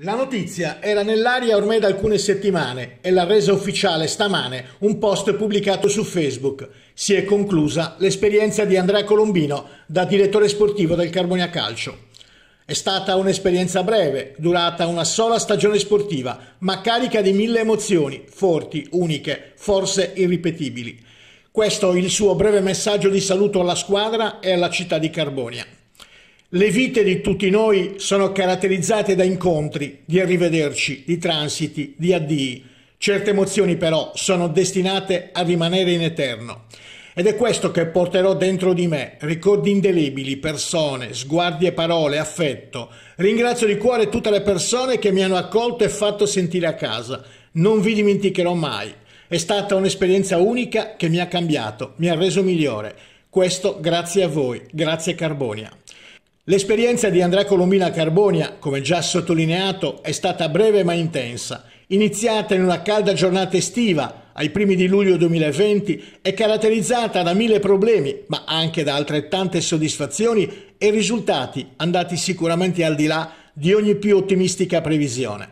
La notizia era nell'aria ormai da alcune settimane e l'ha resa ufficiale stamane un post pubblicato su Facebook. Si è conclusa l'esperienza di Andrea Colombino da direttore sportivo del Carbonia Calcio. È stata un'esperienza breve, durata una sola stagione sportiva, ma carica di mille emozioni, forti, uniche, forse irripetibili. Questo è il suo breve messaggio di saluto alla squadra e alla città di Carbonia. Le vite di tutti noi sono caratterizzate da incontri, di arrivederci, di transiti, di addii. Certe emozioni però sono destinate a rimanere in eterno. Ed è questo che porterò dentro di me, ricordi indelebili, persone, sguardi e parole, affetto. Ringrazio di cuore tutte le persone che mi hanno accolto e fatto sentire a casa. Non vi dimenticherò mai. È stata un'esperienza unica che mi ha cambiato, mi ha reso migliore. Questo grazie a voi, grazie Carbonia. L'esperienza di Andrea Colombina Carbonia, come già sottolineato, è stata breve ma intensa, iniziata in una calda giornata estiva ai primi di luglio 2020 e caratterizzata da mille problemi, ma anche da altrettante soddisfazioni e risultati andati sicuramente al di là di ogni più ottimistica previsione.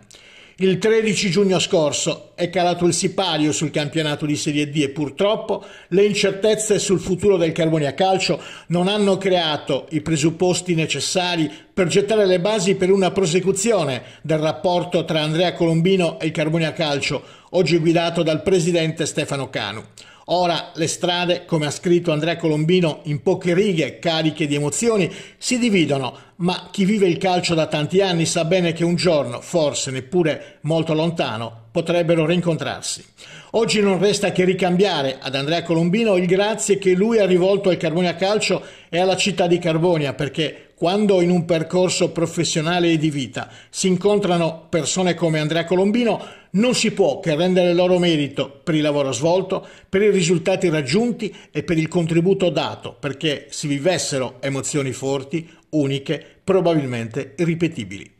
Il 13 giugno scorso è calato il sipario sul campionato di Serie D e purtroppo le incertezze sul futuro del Carbonia Calcio non hanno creato i presupposti necessari per gettare le basi per una prosecuzione del rapporto tra Andrea Colombino e il Carbonia Calcio, oggi guidato dal presidente Stefano Canu. Ora le strade, come ha scritto Andrea Colombino in poche righe cariche di emozioni, si dividono, ma chi vive il calcio da tanti anni sa bene che un giorno, forse neppure molto lontano, potrebbero rincontrarsi. Oggi non resta che ricambiare ad Andrea Colombino il grazie che lui ha rivolto al Carbonia Calcio e alla città di Carbonia perché quando in un percorso professionale e di vita si incontrano persone come Andrea Colombino non si può che rendere loro merito per il lavoro svolto, per i risultati raggiunti e per il contributo dato, perché si vivessero emozioni forti, uniche, probabilmente ripetibili.